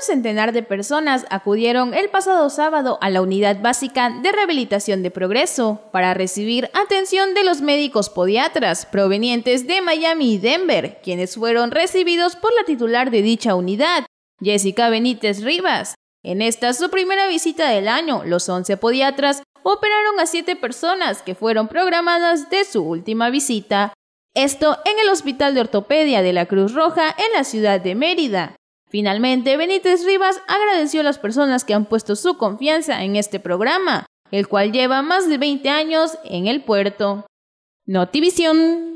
un centenar de personas acudieron el pasado sábado a la Unidad Básica de Rehabilitación de Progreso para recibir atención de los médicos podiatras provenientes de Miami y Denver, quienes fueron recibidos por la titular de dicha unidad, Jessica Benítez Rivas. En esta su primera visita del año, los 11 podiatras operaron a siete personas que fueron programadas de su última visita. Esto en el Hospital de Ortopedia de la Cruz Roja en la ciudad de Mérida. Finalmente, Benítez Rivas agradeció a las personas que han puesto su confianza en este programa, el cual lleva más de 20 años en el puerto. Notivision